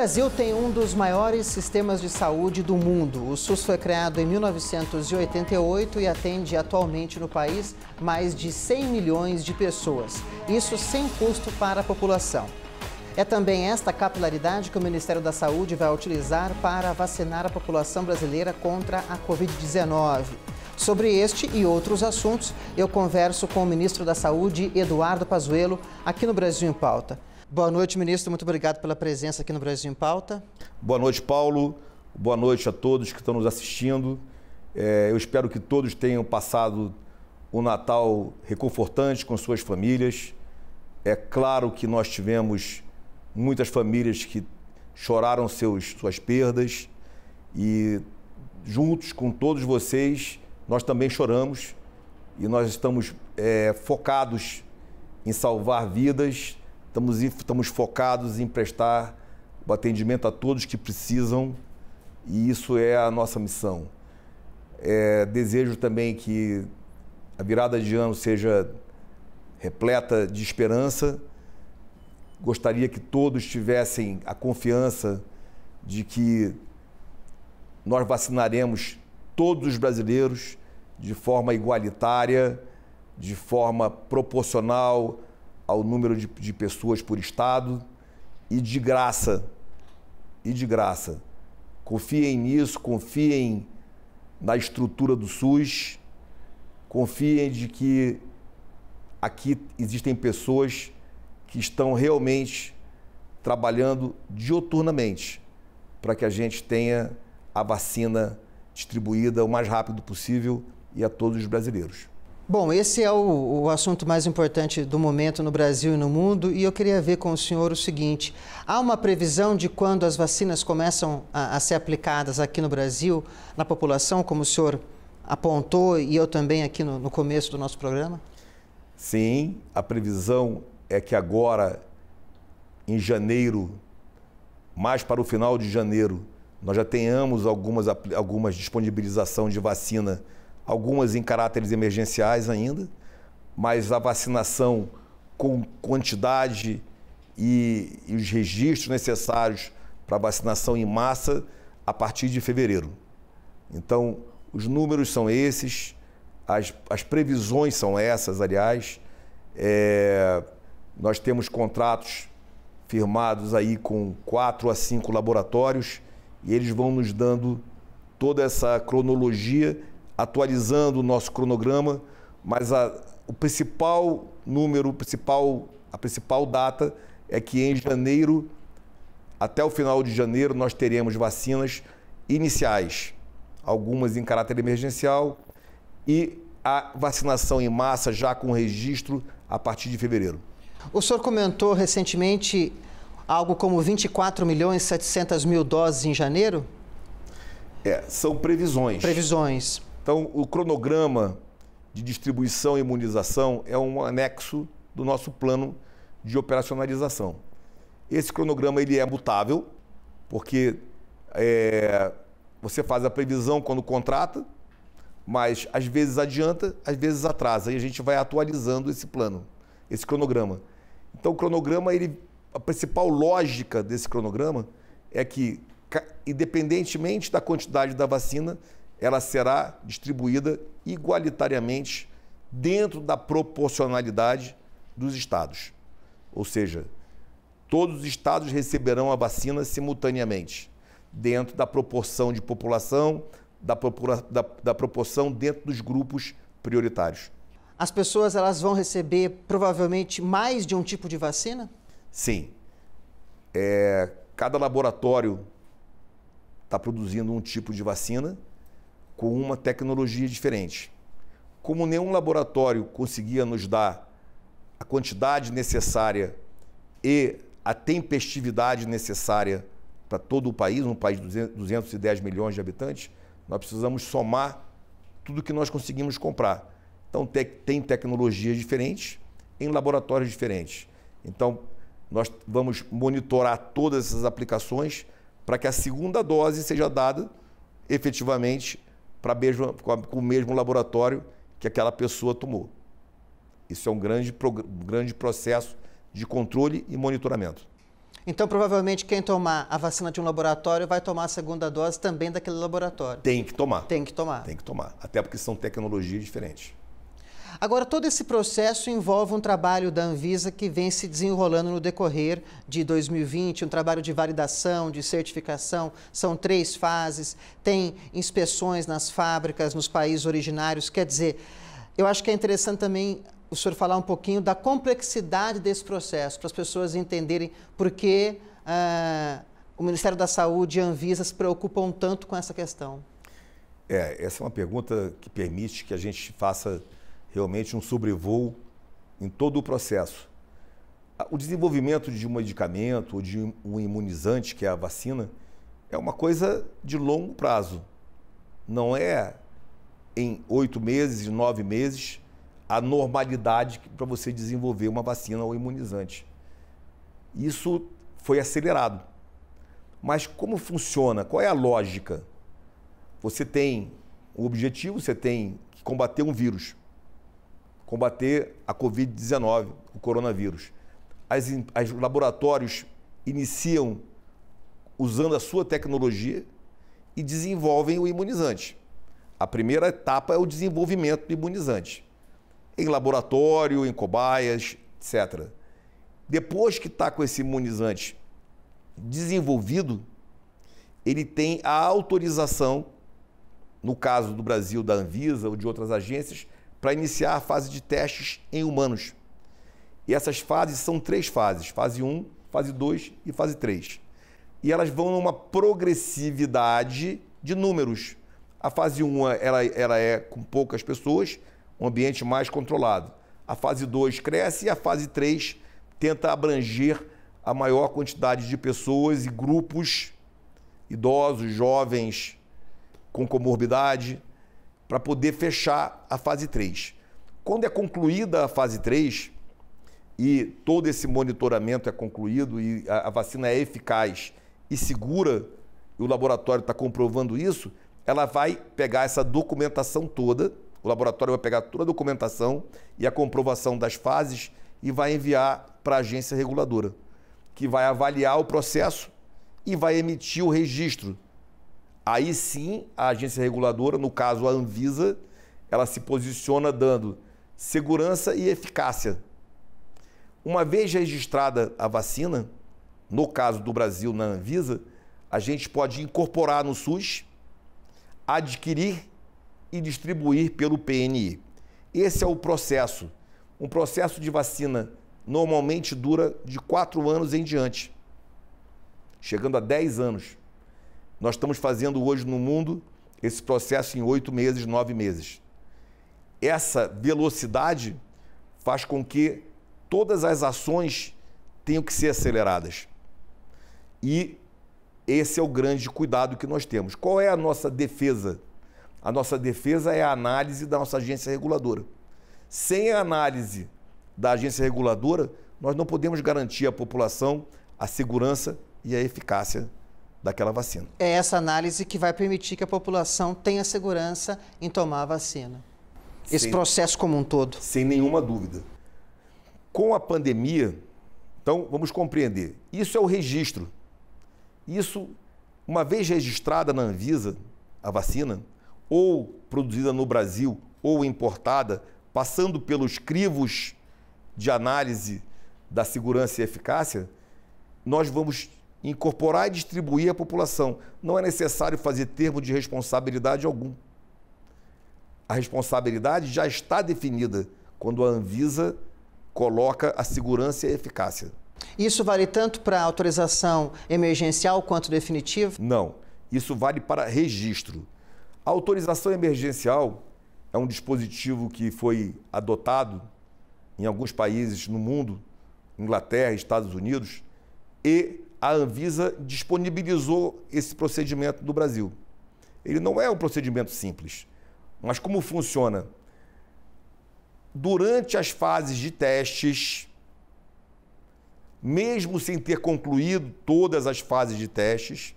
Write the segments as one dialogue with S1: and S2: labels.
S1: Brasil tem um dos maiores sistemas de saúde do mundo. O SUS foi criado em 1988 e atende atualmente no país mais de 100 milhões de pessoas. Isso sem custo para a população. É também esta capilaridade que o Ministério da Saúde vai utilizar para vacinar a população brasileira contra a Covid-19. Sobre este e outros assuntos, eu converso com o ministro da Saúde, Eduardo Pazuello, aqui no Brasil em Pauta. Boa noite, ministro. Muito obrigado pela presença aqui no Brasil em Pauta.
S2: Boa noite, Paulo. Boa noite a todos que estão nos assistindo. É, eu espero que todos tenham passado um Natal reconfortante com suas famílias. É claro que nós tivemos muitas famílias que choraram seus, suas perdas e juntos com todos vocês nós também choramos e nós estamos é, focados em salvar vidas, Estamos, estamos focados em prestar o atendimento a todos que precisam e isso é a nossa missão. É, desejo também que a virada de ano seja repleta de esperança. Gostaria que todos tivessem a confiança de que nós vacinaremos todos os brasileiros de forma igualitária, de forma proporcional ao número de, de pessoas por estado e de graça. E de graça. Confiem nisso, confiem na estrutura do SUS, confiem de que aqui existem pessoas que estão realmente trabalhando dioturnamente para que a gente tenha a vacina distribuída o mais rápido possível e a todos os brasileiros.
S1: Bom, esse é o, o, assunto mais importante do momento no Brasil e no mundo, e eu queria ver com o senhor o seguinte: há uma previsão de quando as vacinas começam a, a ser aplicadas aqui no Brasil, na população, como o senhor apontou e eu também aqui no, no começo do nosso programa?
S2: Sim, a previsão é que agora, em janeiro, mais para o final de janeiro, nós já tenhamos algumas, algumas disponibilização de vacina algumas em caráteres emergenciais ainda, mas a vacinação com quantidade e, e os registros necessários para vacinação em massa a partir de fevereiro. Então, os números são esses, as, as previsões são essas, aliás. É, nós temos contratos firmados aí com quatro a cinco laboratórios e eles vão nos dando toda essa cronologia atualizando o nosso cronograma, mas a, o principal número, principal, a principal data é que em janeiro, até o final de janeiro, nós teremos vacinas iniciais, algumas em caráter emergencial, e a vacinação em massa já com registro a partir de fevereiro.
S1: O senhor comentou recentemente algo como 24 milhões e 700 mil doses em janeiro?
S2: É, são previsões. Previsões. Então, o cronograma de distribuição e imunização é um anexo do nosso plano de operacionalização. Esse cronograma ele é mutável, porque é, você faz a previsão quando contrata, mas às vezes adianta, às vezes atrasa, e a gente vai atualizando esse plano, esse cronograma. Então, o cronograma, ele, a principal lógica desse cronograma é que, independentemente da quantidade da vacina, ela será distribuída igualitariamente dentro da proporcionalidade dos estados. Ou seja, todos os estados receberão a vacina simultaneamente, dentro da proporção de população, da, da, da proporção dentro dos grupos prioritários.
S1: As pessoas elas vão receber provavelmente mais de um tipo de vacina?
S2: Sim. É, cada laboratório está produzindo um tipo de vacina com uma tecnologia diferente. Como nenhum laboratório conseguia nos dar a quantidade necessária e a tempestividade necessária para todo o país, um país de 210 milhões de habitantes, nós precisamos somar tudo que nós conseguimos comprar. Então, tem tecnologias diferentes em laboratórios diferentes. Então, nós vamos monitorar todas essas aplicações para que a segunda dose seja dada efetivamente para com o mesmo laboratório que aquela pessoa tomou. Isso é um grande, grande processo de controle e monitoramento.
S1: Então, provavelmente, quem tomar a vacina de um laboratório vai tomar a segunda dose também daquele laboratório.
S2: Tem que tomar. Tem que tomar. Tem que tomar. Até porque são tecnologias diferentes.
S1: Agora, todo esse processo envolve um trabalho da Anvisa que vem se desenrolando no decorrer de 2020, um trabalho de validação, de certificação, são três fases, tem inspeções nas fábricas, nos países originários, quer dizer, eu acho que é interessante também o senhor falar um pouquinho da complexidade desse processo, para as pessoas entenderem por que ah, o Ministério da Saúde e a Anvisa se preocupam tanto com essa questão.
S2: É, essa é uma pergunta que permite que a gente faça realmente um sobrevoo em todo o processo. O desenvolvimento de um medicamento ou de um imunizante, que é a vacina, é uma coisa de longo prazo. Não é em oito meses, nove meses, a normalidade para você desenvolver uma vacina ou imunizante. Isso foi acelerado. Mas como funciona? Qual é a lógica? Você tem o objetivo, você tem que combater um vírus combater a Covid-19, o coronavírus. As, as laboratórios iniciam usando a sua tecnologia e desenvolvem o imunizante. A primeira etapa é o desenvolvimento do imunizante, em laboratório, em cobaias, etc. Depois que está com esse imunizante desenvolvido, ele tem a autorização, no caso do Brasil, da Anvisa ou de outras agências, para iniciar a fase de testes em humanos. E essas fases são três fases: fase 1, fase 2 e fase 3. E elas vão numa progressividade de números. A fase 1 ela, ela é com poucas pessoas, um ambiente mais controlado. A fase 2 cresce e a fase 3 tenta abranger a maior quantidade de pessoas e grupos, idosos, jovens, com comorbidade, para poder fechar a fase 3. Quando é concluída a fase 3 e todo esse monitoramento é concluído e a, a vacina é eficaz e segura, e o laboratório está comprovando isso, ela vai pegar essa documentação toda, o laboratório vai pegar toda a documentação e a comprovação das fases e vai enviar para a agência reguladora, que vai avaliar o processo e vai emitir o registro Aí sim, a agência reguladora, no caso a Anvisa, ela se posiciona dando segurança e eficácia. Uma vez registrada a vacina, no caso do Brasil na Anvisa, a gente pode incorporar no SUS, adquirir e distribuir pelo PNI. Esse é o processo. Um processo de vacina normalmente dura de quatro anos em diante, chegando a 10 anos. Nós estamos fazendo hoje no mundo esse processo em oito meses, nove meses. Essa velocidade faz com que todas as ações tenham que ser aceleradas. E esse é o grande cuidado que nós temos. Qual é a nossa defesa? A nossa defesa é a análise da nossa agência reguladora. Sem a análise da agência reguladora, nós não podemos garantir à população a segurança e a eficácia daquela vacina.
S1: É essa análise que vai permitir que a população tenha segurança em tomar a vacina.
S2: Sem, Esse processo como um todo. Sem nenhuma dúvida. Com a pandemia, então vamos compreender. Isso é o registro. Isso, uma vez registrada na Anvisa, a vacina, ou produzida no Brasil ou importada, passando pelos crivos de análise da segurança e eficácia, nós vamos incorporar e distribuir à população. Não é necessário fazer termo de responsabilidade algum. A responsabilidade já está definida quando a Anvisa coloca a segurança e a eficácia.
S1: Isso vale tanto para autorização emergencial
S2: quanto definitiva? Não. Isso vale para registro. A autorização emergencial é um dispositivo que foi adotado em alguns países no mundo, Inglaterra, Estados Unidos, e a Anvisa disponibilizou esse procedimento do Brasil. Ele não é um procedimento simples, mas como funciona? Durante as fases de testes, mesmo sem ter concluído todas as fases de testes,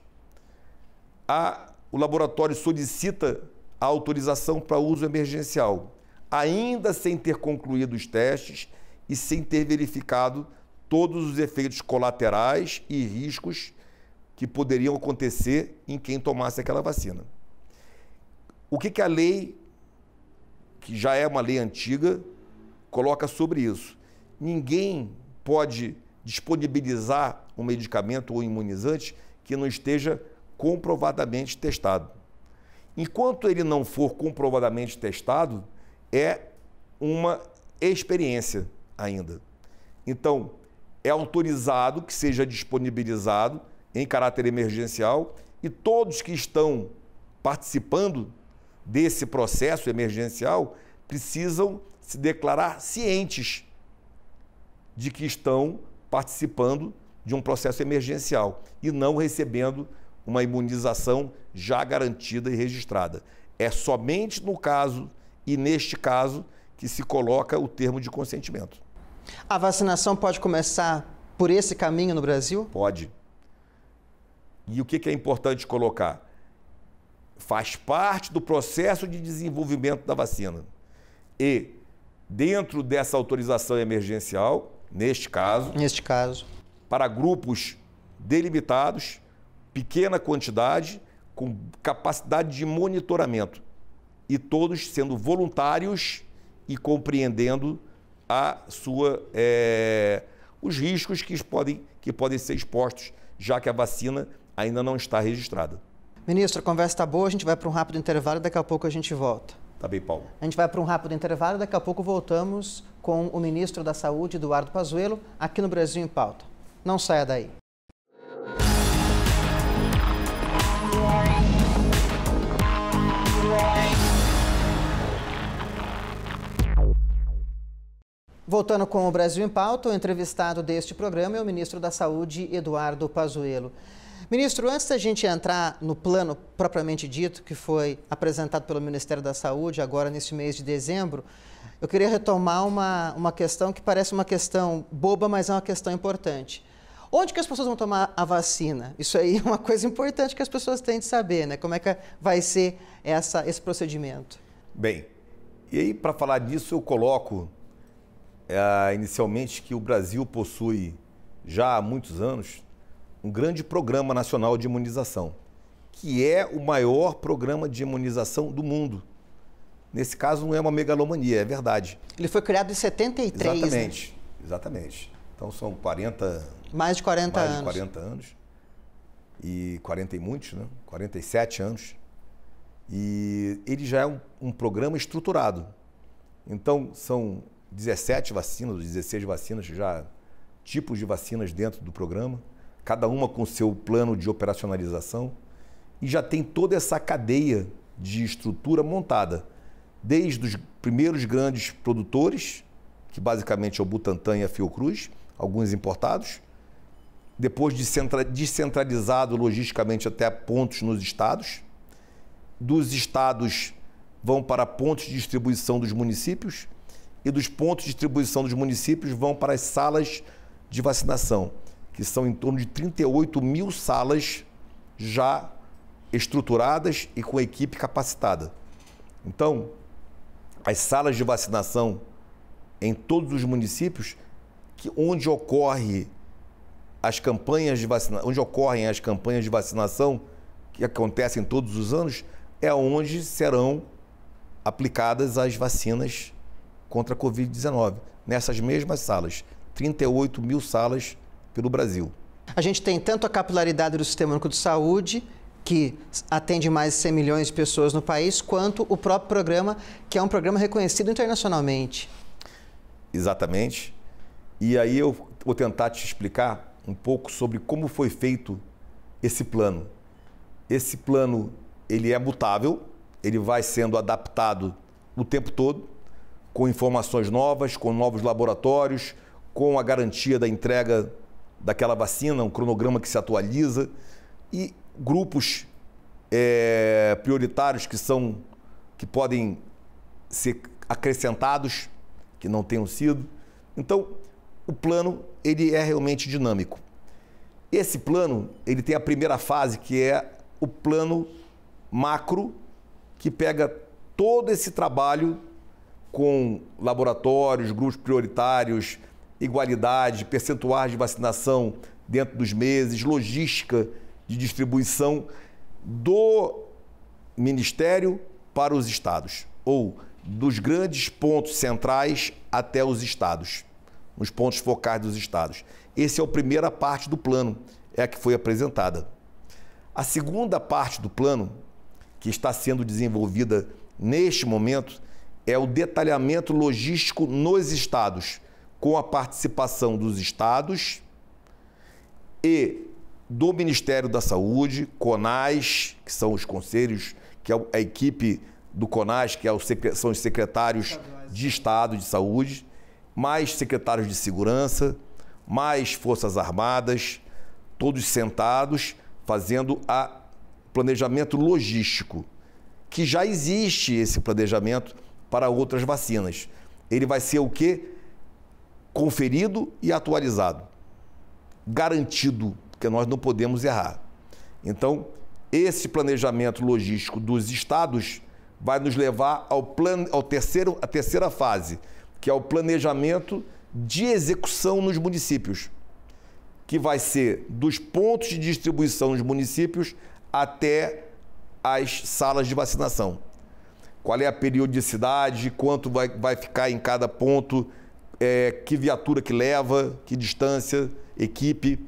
S2: a, o laboratório solicita a autorização para uso emergencial, ainda sem ter concluído os testes e sem ter verificado todos os efeitos colaterais e riscos que poderiam acontecer em quem tomasse aquela vacina. O que, que a lei, que já é uma lei antiga, coloca sobre isso? Ninguém pode disponibilizar um medicamento ou imunizante que não esteja comprovadamente testado. Enquanto ele não for comprovadamente testado, é uma experiência ainda. Então, é autorizado que seja disponibilizado em caráter emergencial e todos que estão participando desse processo emergencial precisam se declarar cientes de que estão participando de um processo emergencial e não recebendo uma imunização já garantida e registrada. É somente no caso e neste caso que se coloca o termo de consentimento.
S1: A vacinação pode começar por esse caminho no Brasil?
S2: Pode. E o que é importante colocar? Faz parte do processo de desenvolvimento da vacina. E, dentro dessa autorização emergencial, neste caso. Neste caso. Para grupos delimitados, pequena quantidade, com capacidade de monitoramento. E todos sendo voluntários e compreendendo a sua, é, os riscos que podem, que podem ser expostos, já que a vacina
S1: ainda não está registrada. Ministro, a conversa está boa, a gente vai para um rápido intervalo e daqui a pouco a gente volta. Tá bem, Paulo. A gente vai para um rápido intervalo e daqui a pouco voltamos com o ministro da Saúde, Eduardo Pazuello, aqui no Brasil em Pauta. Não saia daí. Voltando com o Brasil em Pauta, o entrevistado deste programa é o ministro da Saúde, Eduardo Pazuello. Ministro, antes da gente entrar no plano propriamente dito, que foi apresentado pelo Ministério da Saúde agora nesse mês de dezembro, eu queria retomar uma, uma questão que parece uma questão boba, mas é uma questão importante. Onde que as pessoas vão tomar a vacina? Isso aí é uma coisa importante que as pessoas têm de saber, né? Como é que vai ser essa, esse procedimento?
S2: Bem, e aí para falar disso eu coloco é, inicialmente que o Brasil possui, já há muitos anos, um grande programa nacional de imunização, que é o maior programa de imunização do mundo. Nesse caso, não é uma megalomania, é verdade.
S1: Ele foi criado em 73. Né? Exatamente,
S2: né? exatamente. Então são 40.
S1: Mais de 40 mais anos. Mais de
S2: 40 anos. E 40 e muitos, né? 47 anos. E ele já é um, um programa estruturado. Então, são 17 vacinas, 16 vacinas, já tipos de vacinas dentro do programa, cada uma com seu plano de operacionalização, e já tem toda essa cadeia de estrutura montada, desde os primeiros grandes produtores, que basicamente é o Butantan e a Fiocruz, alguns importados, depois descentralizado logisticamente até pontos nos estados, dos estados vão para pontos de distribuição dos municípios, e dos pontos de distribuição dos municípios vão para as salas de vacinação, que são em torno de 38 mil salas já estruturadas e com equipe capacitada. Então, as salas de vacinação em todos os municípios que onde ocorre as campanhas de vacina, onde ocorrem as campanhas de vacinação que acontecem todos os anos, é onde serão aplicadas as vacinas contra a Covid-19, nessas mesmas salas. 38 mil salas pelo Brasil.
S1: A gente tem tanto a capilaridade do Sistema Único de Saúde, que atende mais de 100 milhões de pessoas no país, quanto o próprio programa, que é um programa reconhecido internacionalmente.
S2: Exatamente. E aí eu vou tentar te explicar um pouco sobre como foi feito esse plano. Esse plano, ele é mutável, ele vai sendo adaptado o tempo todo com informações novas, com novos laboratórios, com a garantia da entrega daquela vacina, um cronograma que se atualiza e grupos é, prioritários que são que podem ser acrescentados que não tenham sido. Então, o plano ele é realmente dinâmico. Esse plano ele tem a primeira fase que é o plano macro que pega todo esse trabalho com laboratórios, grupos prioritários, igualdade, percentuais de vacinação dentro dos meses, logística de distribuição do Ministério para os estados, ou dos grandes pontos centrais até os estados, nos pontos focais dos estados. Essa é a primeira parte do plano, é a que foi apresentada. A segunda parte do plano, que está sendo desenvolvida neste momento, é o detalhamento logístico nos estados, com a participação dos estados e do Ministério da Saúde, CONAS, que são os conselhos, que é a equipe do CONAS, que é são os secretários de Estado de Saúde, mais secretários de Segurança, mais Forças Armadas, todos sentados fazendo a planejamento logístico, que já existe esse planejamento para outras vacinas. Ele vai ser o quê? Conferido e atualizado. Garantido, porque nós não podemos errar. Então, esse planejamento logístico dos estados vai nos levar ao, plan... ao terceiro, à terceira fase, que é o planejamento de execução nos municípios, que vai ser dos pontos de distribuição nos municípios até as salas de vacinação qual é a periodicidade, quanto vai, vai ficar em cada ponto, é, que viatura que leva, que distância, equipe,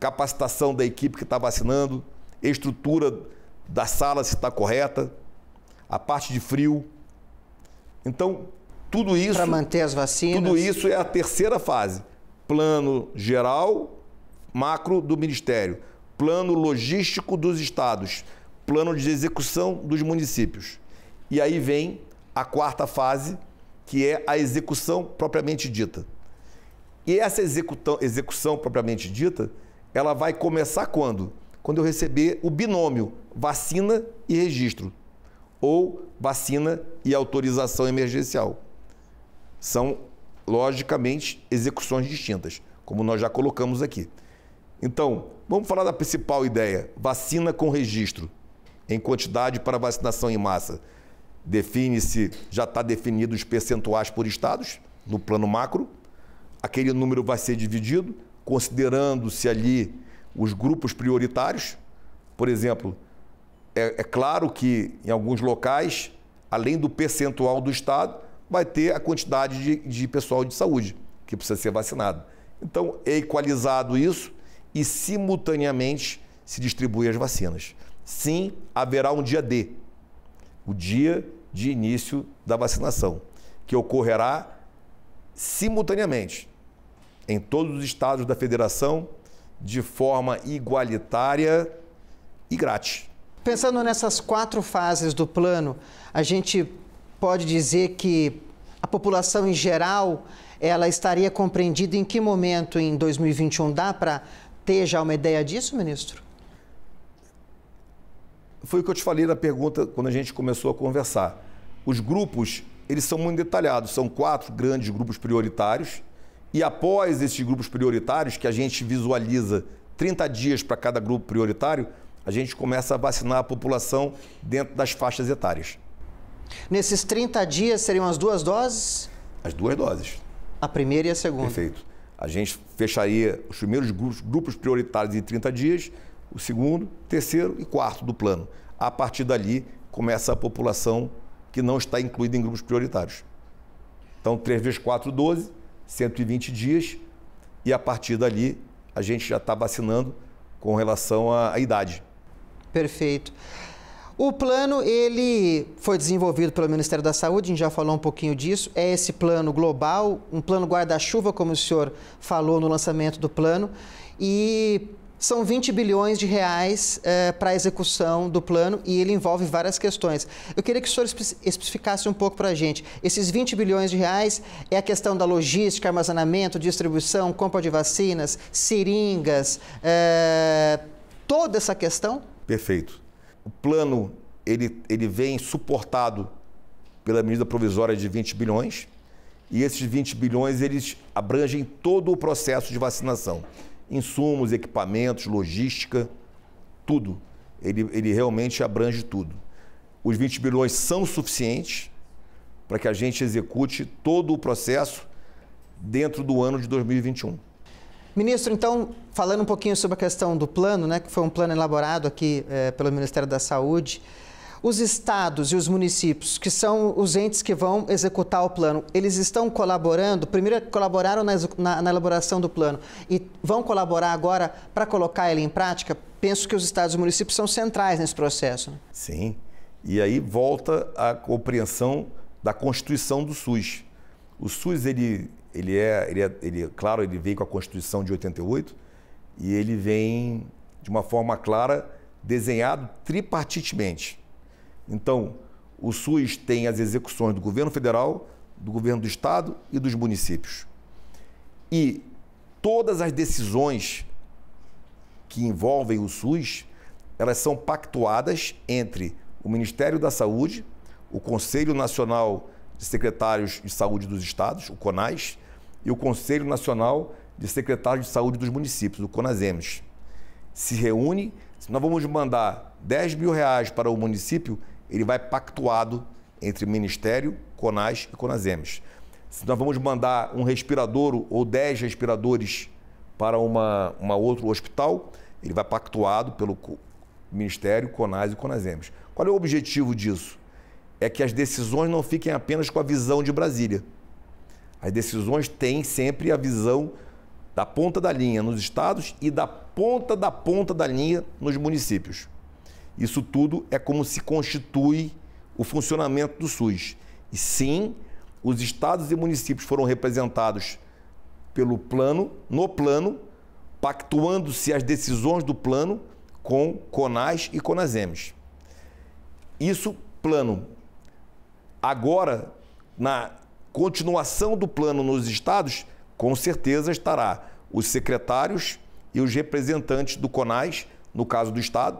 S2: capacitação da equipe que está vacinando, estrutura da sala se está correta, a parte de frio. Então,
S1: tudo isso. Para manter as vacinas. Tudo
S2: isso é a terceira fase. Plano geral, macro do Ministério, plano logístico dos estados, plano de execução dos municípios. E aí vem a quarta fase, que é a execução propriamente dita. E essa execução, execução propriamente dita, ela vai começar quando? Quando eu receber o binômio vacina e registro, ou vacina e autorização emergencial. São, logicamente, execuções distintas, como nós já colocamos aqui. Então, vamos falar da principal ideia: vacina com registro, em quantidade para vacinação em massa. Define-se, já está definido os percentuais por estados no plano macro. Aquele número vai ser dividido, considerando-se ali os grupos prioritários. Por exemplo, é, é claro que em alguns locais, além do percentual do estado, vai ter a quantidade de, de, pessoal de saúde que precisa ser vacinado. Então, é equalizado isso e simultaneamente se distribuem as vacinas. Sim, haverá um dia D, o dia de início da vacinação, que ocorrerá simultaneamente em todos os estados da federação de forma igualitária e grátis.
S1: Pensando nessas quatro fases do plano, a gente pode dizer que a população em geral ela estaria compreendida em que momento em 2021 dá para ter já uma ideia disso, ministro?
S2: Foi o que eu te falei na pergunta quando a gente começou a conversar. Os grupos, eles são muito detalhados, são quatro grandes grupos prioritários. E após esses grupos prioritários, que a gente visualiza 30 dias para cada grupo prioritário, a gente começa a vacinar a população dentro das faixas etárias.
S1: Nesses 30 dias seriam as duas doses? As duas doses. A primeira e a segunda.
S2: Perfeito. A gente fecharia os primeiros grupos, prioritários em 30 dias, o segundo, terceiro e quarto do plano. A partir dali, começa a população que não está incluída em grupos prioritários. Então, 3 vezes 4, 12, 120 dias, e a partir dali a gente já está vacinando com relação à, à
S1: idade. Perfeito. O plano ele foi desenvolvido pelo Ministério da Saúde, a gente já falou um pouquinho disso. É esse plano global, um plano guarda-chuva, como o senhor falou no lançamento do plano, e são 20 bilhões de reais é, eh, para a execução do plano e ele envolve várias questões. Eu queria que o senhor especificasse um pouco para a gente. Esses 20 bilhões de reais é a questão da logística, armazenamento, distribuição, compra de vacinas, seringas, é, toda essa questão?
S2: Perfeito. O plano ele, ele vem suportado pela medida provisória de 20 bilhões e esses 20 bilhões eles abrangem todo o processo de vacinação insumos, equipamentos, logística, tudo. Ele, ele realmente abrange tudo. Os 20 bilhões são suficientes para que a gente execute todo o processo dentro do ano de 2021.
S1: Ministro, então, falando um pouquinho sobre a questão do plano, né, que foi um plano elaborado aqui eh, pelo Ministério da Saúde, os estados e os municípios, que são os entes que vão executar o plano, eles estão colaborando? Primeiro colaboraram na, na, na elaboração do plano e vão colaborar agora para colocar ele em prática? Penso que os estados e municípios são centrais nesse processo. Né?
S2: Sim. E aí volta a compreensão da constituição do SUS. O SUS, ele, ele, é, ele, é, ele claro, ele veio com a Constituição de 88 e ele vem de uma forma clara desenhado tripartitamente. Então, o SUS tem as execuções do governo federal, do governo do estado e dos municípios. E todas as decisões que envolvem o SUS, elas são pactuadas entre o Ministério da Saúde, o Conselho Nacional de Secretários de Saúde dos Estados, o CONAS, e o Conselho Nacional de Secretários de Saúde dos Municípios, o CONASEMES. Se reúne, nós vamos mandar 10 mil reais para o município, ele vai pactuado entre Ministério, CONAS e CONASEMES. Se nós vamos mandar um respirador ou 10 respiradores para uma, uma outro hospital, ele vai pactuado pelo Ministério, CONAS e CONASEMES. Qual é o objetivo disso? É que as decisões não fiquem apenas com a visão de Brasília. As decisões têm sempre a visão da ponta da linha nos estados e da ponta da ponta da linha nos municípios. Isso tudo é como se constitui o funcionamento do SUS. E sim, os estados e municípios foram representados pelo plano, no plano, pactuando-se as decisões do plano com CONAS e CONASEMES. Isso, plano. Agora, na continuação do plano nos estados, com certeza estará os secretários e os representantes do CONAS, no caso do estado,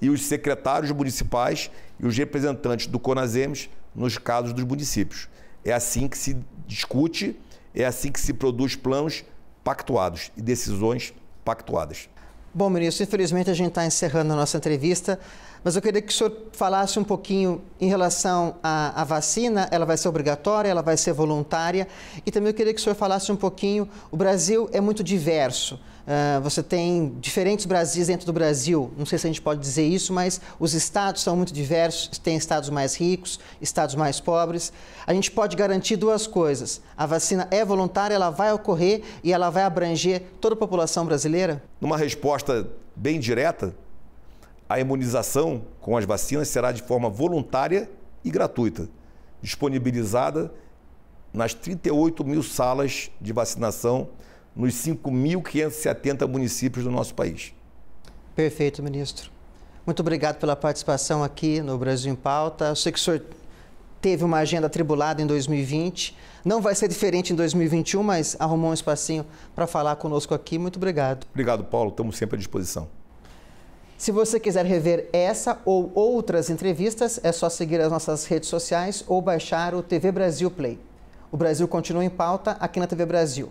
S2: e os secretários municipais e os representantes do CONASEMES nos casos dos municípios. É assim que se discute, é assim que se produz planos pactuados e decisões pactuadas.
S1: Bom, ministro, infelizmente a gente está encerrando a nossa entrevista, mas eu queria que o senhor falasse um pouquinho em relação à, à, vacina. Ela vai ser obrigatória, ela vai ser voluntária, e também eu queria que o senhor falasse um pouquinho. O Brasil é muito diverso. Ah, você tem diferentes Brasis dentro do Brasil, não sei se a gente pode dizer isso, mas os estados são muito diversos, tem estados mais ricos, estados mais pobres. A gente pode garantir duas coisas: a vacina é voluntária, ela vai ocorrer e ela vai abranger toda a população brasileira?
S2: Numa resposta bem direta, a imunização com as vacinas será de forma voluntária e gratuita, disponibilizada nas 38 mil salas de vacinação nos 5.570 municípios do nosso país.
S1: Perfeito, ministro. Muito obrigado pela participação aqui no Brasil em Pauta. Eu sei que o senhor teve uma agenda atribulada em 2020. Não vai ser diferente em 2021, mas arrumou um espacinho para falar conosco aqui. Muito obrigado. Obrigado, Paulo. Estamos sempre à disposição. Se você quiser rever essa ou outras entrevistas, é só seguir as nossas redes sociais ou baixar o TV Brasil Play. O Brasil continua em pauta aqui na TV Brasil.